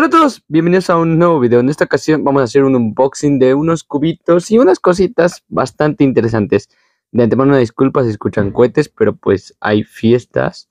Hola a todos, bienvenidos a un nuevo video. En esta ocasión vamos a hacer un unboxing de unos cubitos y unas cositas bastante interesantes. De antemano, una disculpa si escuchan cohetes, pero pues hay fiestas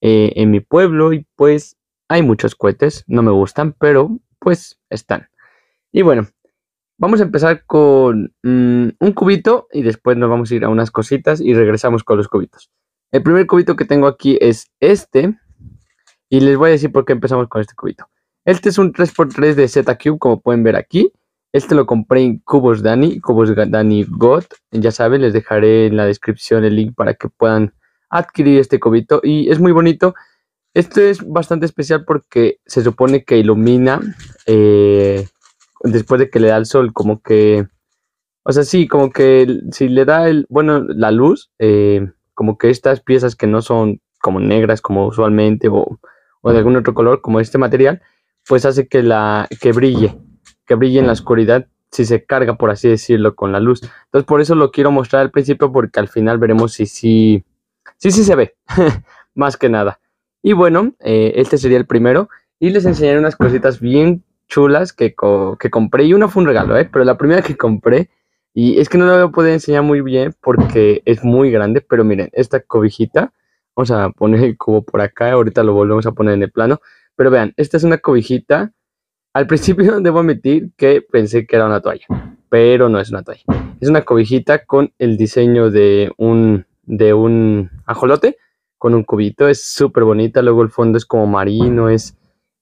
eh, en mi pueblo y pues hay muchos cohetes. No me gustan, pero pues están. Y bueno, vamos a empezar con mm, un cubito y después nos vamos a ir a unas cositas y regresamos con los cubitos. El primer cubito que tengo aquí es este y les voy a decir por qué empezamos con este cubito. Este es un 3x3 de Z Cube, como pueden ver aquí. Este lo compré en Cubos Dani, Cubos Dani God. Ya saben, les dejaré en la descripción el link para que puedan adquirir este cubito. Y es muy bonito. Este es bastante especial porque se supone que ilumina eh, después de que le da el sol, como que... O sea, sí, como que si le da el, bueno, la luz, eh, como que estas piezas que no son como negras como usualmente o de algún otro color, como este material, pues hace que, la, que brille, que brille en la oscuridad si se carga, por así decirlo, con la luz. Entonces, por eso lo quiero mostrar al principio, porque al final veremos si sí, si, si, se ve, más que nada. Y bueno, eh, este sería el primero. Y les enseñaré unas cositas bien chulas que, que compré. Y una fue un regalo, ¿eh? Pero la primera que compré, y es que no la voy a poder enseñar muy bien porque es muy grande, pero miren, esta cobijita, vamos a poner el cubo por acá, ahorita lo volvemos a poner en el plano. Pero vean, esta es una cobijita. Al principio debo admitir que pensé que era una toalla, pero no es una toalla. Es una cobijita con el diseño de un, de un ajolote, con un cubito. Es súper bonita, luego el fondo es como marino, es,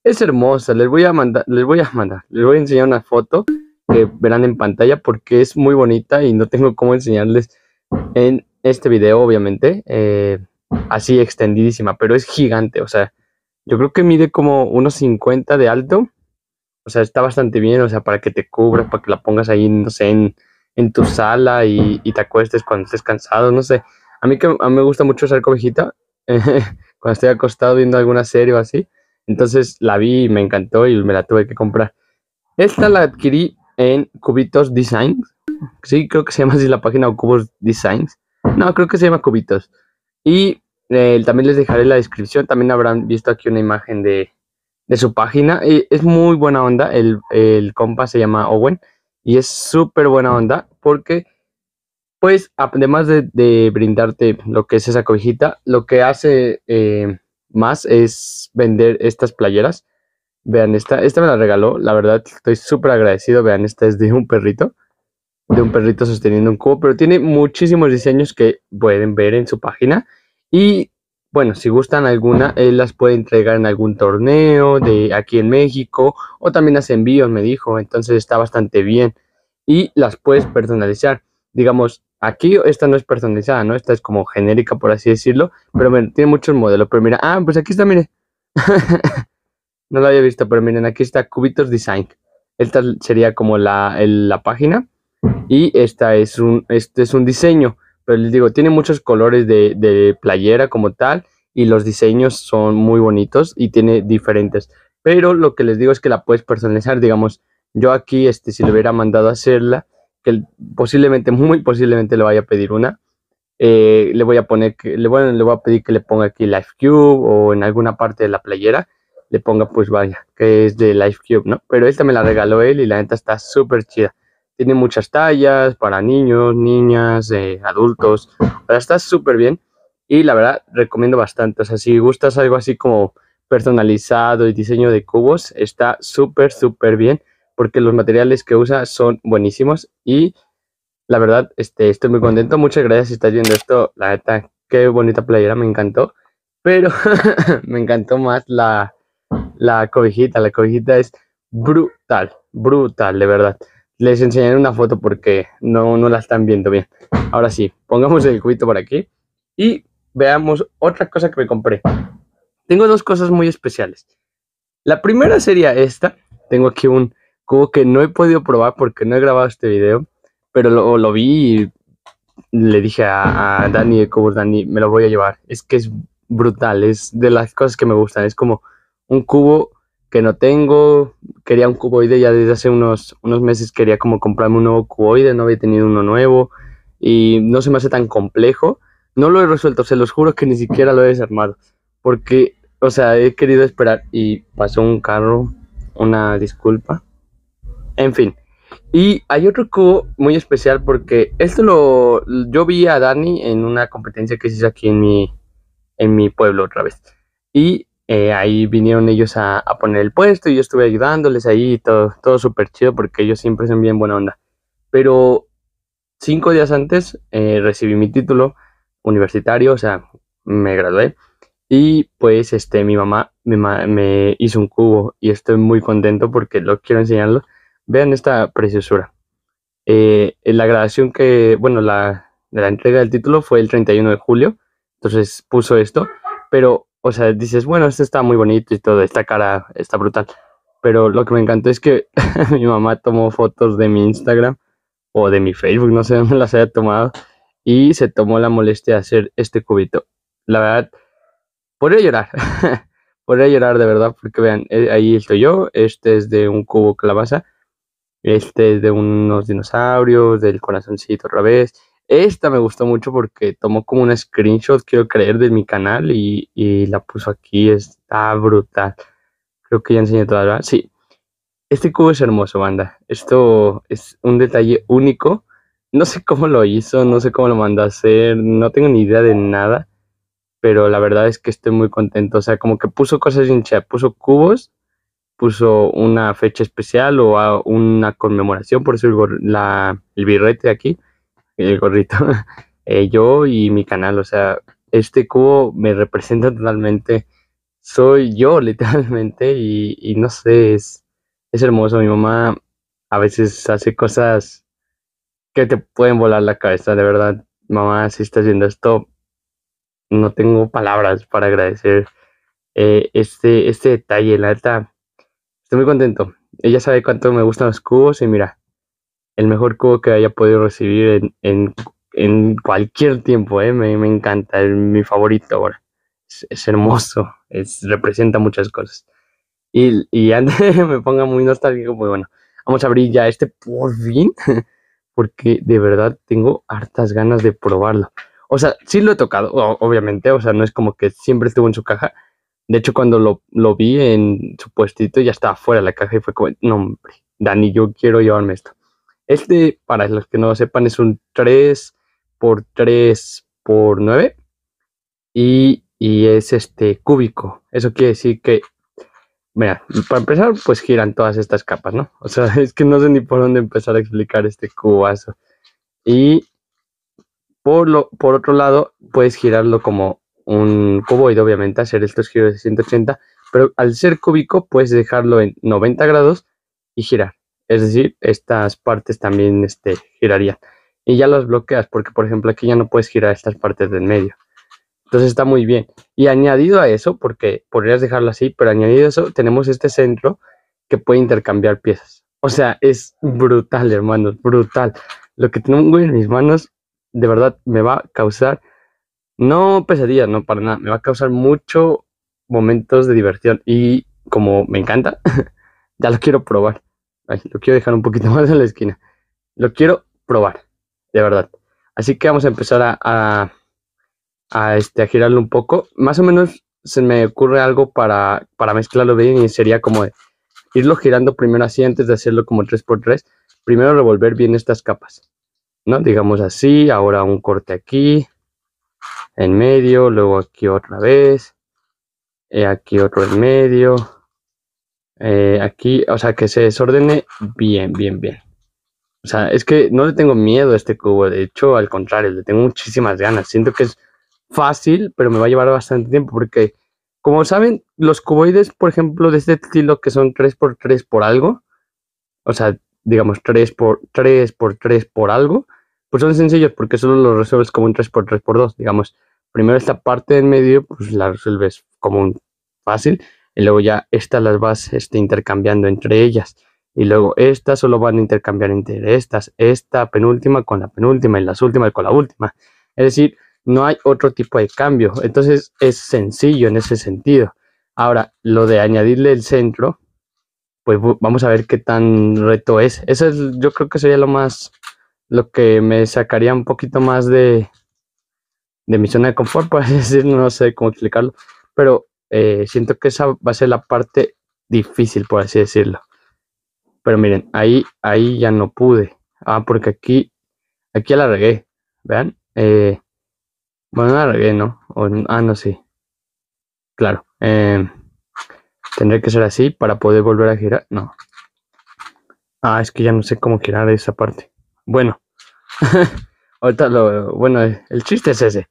es hermosa. Les voy a mandar, les voy a mandar, les voy a enseñar una foto que verán en pantalla porque es muy bonita y no tengo cómo enseñarles en este video, obviamente. Eh, así extendidísima, pero es gigante, o sea, yo creo que mide como unos 50 de alto. O sea, está bastante bien, o sea, para que te cubras, para que la pongas ahí, no sé, en, tu sala y, te acuestes cuando estés cansado, no sé. A mí que me gusta mucho usar cobijita cuando estoy acostado viendo alguna serie o así. Entonces la vi y me encantó y me la tuve que comprar. Esta la adquirí en Cubitos Designs. Sí, creo que se llama así la página o Cubos Designs. No, creo que se llama Cubitos. Y eh, también les dejaré la descripción, también habrán visto aquí una imagen de, su página. es muy buena onda, el, el compa se llama Owen y es súper buena onda porque, pues, además de, brindarte lo que es esa cobijita, lo que hace eh, más es vender estas playeras. Vean, esta, esta me la regaló, la verdad estoy súper agradecido. Vean, esta es de un perrito, de un perrito sosteniendo un cubo, pero tiene muchísimos diseños que pueden ver en su página. Y bueno, si gustan alguna, él las puede entregar en algún torneo de aquí en México o también las envíos, me dijo. Entonces está bastante bien y las puedes personalizar. Digamos, aquí esta no es personalizada, ¿no? Esta es como genérica, por así decirlo, pero bueno, tiene muchos modelos. Pero mira, ah, pues aquí está, mire. no lo había visto, pero miren, aquí está Cubitos Design. Esta sería como la, la página y esta es un, este es un diseño. Pero les digo, tiene muchos colores de, playera como tal y los diseños son muy bonitos y tiene diferentes. Pero lo que les digo es que la puedes personalizar, digamos, yo aquí, este, si le hubiera mandado a hacerla, que posiblemente, muy posiblemente le vaya a pedir una, eh, le voy a poner, que, le, bueno, le voy a pedir que le ponga aquí Life Cube o en alguna parte de la playera, le ponga pues vaya, que es de Life Cube, ¿no? Pero esta me la regaló él y la neta está súper chida. Tiene muchas tallas para niños, niñas, eh, adultos. Ahora está súper bien y la verdad recomiendo bastante. O sea, si gustas algo así como personalizado y diseño de cubos, está súper, súper bien porque los materiales que usa son buenísimos y la verdad este, estoy muy contento. Muchas gracias si estás viendo esto. La verdad, qué bonita playera, me encantó. Pero me encantó más la, la cobijita. La cobijita es brutal, brutal, de verdad. Les enseñaré una foto porque no, no la están viendo bien. Ahora sí, pongamos el cubito por aquí y veamos otra cosa que me compré. Tengo dos cosas muy especiales. La primera sería esta. Tengo aquí un cubo que no he podido probar porque no he grabado este video, pero lo, vi y le dije a, a Dani de Cubos, Dani, me lo voy a llevar. Es que es brutal, es de las cosas que me gustan. Es como un cubo que no tengo. Quería un cuboide ya desde hace unos, unos meses, quería como comprarme un nuevo cuboide, no había tenido uno nuevo y no se me hace tan complejo. No lo he resuelto, se los juro que ni siquiera lo he desarmado. Porque, o sea, he querido esperar y pasó un carro, una disculpa. En fin. Y hay otro cubo muy especial porque esto lo yo vi a Dani en una competencia que se hizo aquí en mi, en mi pueblo otra vez. Y eh, ahí vinieron ellos a, poner el puesto y yo estuve ayudándoles ahí, todo, todo súper chido porque ellos siempre son bien buena onda. Pero cinco días antes eh, recibí mi título universitario, o sea, me gradué y pues este, mi mamá me, hizo un cubo y estoy muy contento porque lo quiero enseñarlo. Vean esta preciosura. Eh, la graduación que, bueno, la, la entrega del título fue el 31 de julio, entonces puso esto, pero o sea, dices, bueno, esto está muy bonito y todo, esta cara está brutal. Pero lo que me encantó es que mi mamá tomó fotos de mi Instagram o de mi Facebook, no sé dónde las haya tomado, y se tomó la molestia de hacer este cubito. La verdad, podría llorar, podría llorar de verdad, porque vean, eh, ahí estoy yo, este es de un cubo calabaza, este es de unos dinosaurios, del corazoncito otra vez, esta me gustó mucho porque tomó como un screenshot, quiero creer, de mi canal y, la puso aquí. Está brutal. Creo que ya enseñé toda la... Sí. Este cubo es hermoso, banda. Esto es un detalle único. No sé cómo lo hizo, no sé cómo lo mandó a hacer, no tengo ni idea de nada, pero la verdad es que estoy muy contento. O sea, como que puso cosas en chat, puso cubos, puso una fecha especial o una conmemoración, por eso el, la, el birrete aquí el gorrito, eh, yo y mi canal, o sea, este cubo me representa totalmente, soy yo literalmente y, no sé, es, hermoso, mi mamá a veces hace cosas que te pueden volar la cabeza, de verdad, mamá, si estás haciendo esto, no tengo palabras para agradecer eh, este, este detalle, la alta estoy muy contento, ella sabe cuánto me gustan los cubos y mira, el mejor cubo que haya podido recibir en, cualquier tiempo, ¿eh? me, encanta, es mi favorito ahora. Es, hermoso, es, representa muchas cosas. Y, antes me ponga muy nostálgico, pues bueno, vamos a abrir ya este por fin, porque de verdad tengo hartas ganas de probarlo. O sea, sí lo he tocado, obviamente, o sea, no es como que siempre estuvo en su caja. De hecho, cuando lo, lo vi en su puestito, ya estaba fuera de la caja y fue como, no, hombre, Dani, yo quiero llevarme esto. Este, para los que no lo sepan, es un 3 x 3 x 9 y, es este cúbico. Eso quiere decir que, mira, para empezar, pues giran todas estas capas, ¿no? O sea, es que no sé ni por dónde empezar a explicar este cubazo. Y por, lo, por otro lado, puedes girarlo como un cuboide, obviamente, hacer estos giros de 180, pero al ser cúbico puedes dejarlo en 90 grados y girar. Es decir, estas partes también este, girarían. Y ya las bloqueas porque, por ejemplo, aquí ya no puedes girar estas partes del medio. Entonces está muy bien. Y añadido a eso, porque podrías dejarlo así, pero añadido a eso, tenemos este centro que puede intercambiar piezas. O sea, es brutal, hermanos, brutal. Lo que tengo en mis manos, de verdad, me va a causar, no pesadillas, no para nada, me va a causar mucho momentos de diversión. Y como me encanta, ya lo quiero probar lo quiero dejar un poquito más en la esquina. Lo quiero probar, de verdad. Así que vamos a empezar a, a, este, girarlo un poco. Más o menos se me ocurre algo para, mezclarlo bien y sería como irlo girando primero así antes de hacerlo como 3x3. Primero revolver bien estas capas, ¿no? Digamos así, ahora un corte aquí, en medio, luego aquí otra vez, eh, aquí otro en medio, eh, aquí, o sea, que se desordene bien, bien, bien. O sea, es que no le tengo miedo a este cubo. De hecho, al contrario, le tengo muchísimas ganas. Siento que es fácil, pero me va a llevar bastante tiempo porque, como saben, los cuboides, por ejemplo, de este estilo que son 3x3 por algo, o sea, digamos 3x3 por 3 por algo, pues son sencillos porque solo los resuelves como un 3x3 por 2. Digamos, primero esta parte en medio, pues la resuelves como un fácil y luego ya estas las vas este, intercambiando entre ellas y luego estas solo van a intercambiar entre estas, esta penúltima con la penúltima y las últimas con la última. Es decir, no hay otro tipo de cambio. Entonces es sencillo en ese sentido. Ahora, lo de añadirle el centro, pues vamos a ver qué tan reto es. Eso es, yo creo que sería lo más, lo que me sacaría un poquito más de, de mi zona de confort, por decir, no sé cómo explicarlo. Pero eh, siento que esa va a ser la parte difícil, por así decirlo. Pero miren, ahí, ahí ya no pude. Ah, porque aquí, aquí la regué. Vean. Eh, bueno, no la ¿no? ah, no, sí. Claro. Eh, Tendré que ser así para poder volver a girar. No. Ah, es que ya no sé cómo girar esa parte. Bueno. Ahorita lo. Bueno, el chiste es ese.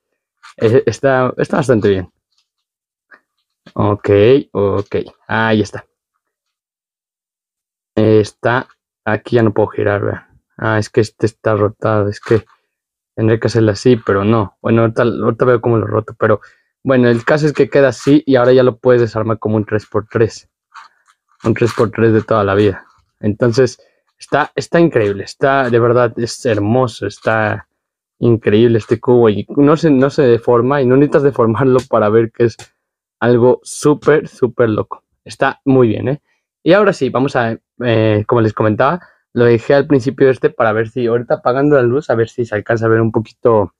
Eh, está, está bastante bien. Ok, ok. Ahí está. Está. Aquí ya no puedo girar, Ah, es que este está rotado. Es que tendré que hacerlo así, pero no. Bueno, ahorita, ahorita veo cómo lo roto, pero bueno, el caso es que queda así y ahora ya lo puedes desarmar como un 3x3. Un 3x3 de toda la vida. Entonces, está, está increíble. Está, de verdad, es hermoso. Está increíble este cubo y no se, no se deforma y no necesitas deformarlo para ver que es algo súper, súper loco. Está muy bien, ¿eh? Y ahora sí, vamos a, eh, como les comentaba, lo dejé al principio este para ver si ahorita apagando la luz, a ver si se alcanza a ver un poquito,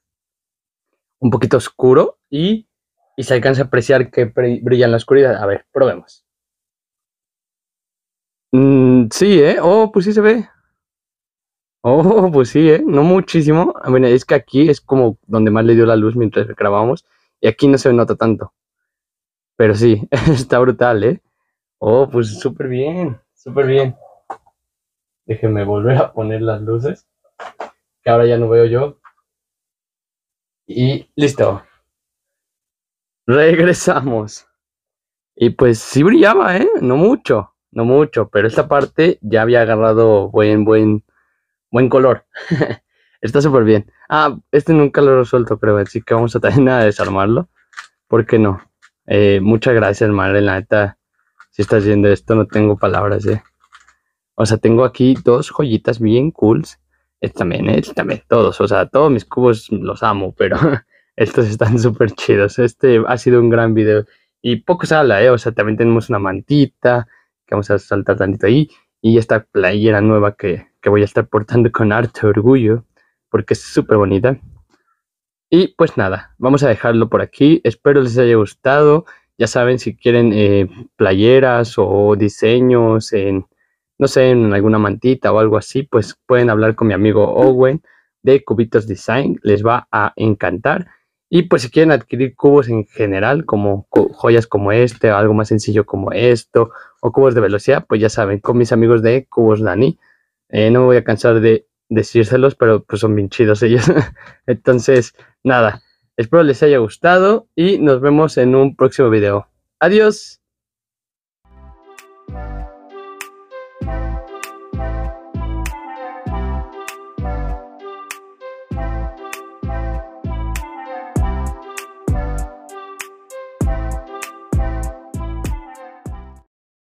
un poquito oscuro y, se alcanza a apreciar que brilla en la oscuridad. A ver, probemos. Mm, sí, ¿eh? Oh, pues sí se ve. Oh, pues sí, ¿eh? No muchísimo. Bueno, es que aquí es como donde más le dio la luz mientras grabábamos y aquí no se nota tanto. Pero sí, está brutal, ¿eh? Oh, pues súper bien, súper bien. Déjenme volver a poner las luces, que ahora ya no veo yo. Y listo. Regresamos. Y pues sí brillaba, ¿eh? No mucho, no mucho, pero esta parte ya había agarrado buen, buen, buen color. Está súper bien. Ah, este nunca lo he resuelto, creo, así que vamos a nada a desarmarlo. ¿Por qué no? Eh, muchas gracias, madre, la neta. Si estás viendo esto, no tengo palabras, eh. O sea, tengo aquí dos joyitas bien cools. Este también, eh, este también, todos. O sea, todos mis cubos los amo, pero estos están súper chidos. Este ha sido un gran video. Y poco se habla, eh. O sea, también tenemos una mantita que vamos a saltar tantito ahí. Y esta playera nueva que, que voy a estar portando con harto orgullo porque es súper bonita. Y pues nada, vamos a dejarlo por aquí. Espero les haya gustado. Ya saben, si quieren eh, playeras o diseños en, no sé, en alguna mantita o algo así, pues pueden hablar con mi amigo Owen de Cubitos Design. Les va a encantar. Y pues si quieren adquirir cubos en general, como joyas como este, o algo más sencillo como esto, o cubos de velocidad, pues ya saben, con mis amigos de Cubos Dani. Eh, no me voy a cansar de decírselos, pero pues son bien chidos ellos. Entonces, nada, espero les haya gustado y nos vemos en un próximo video. Adiós.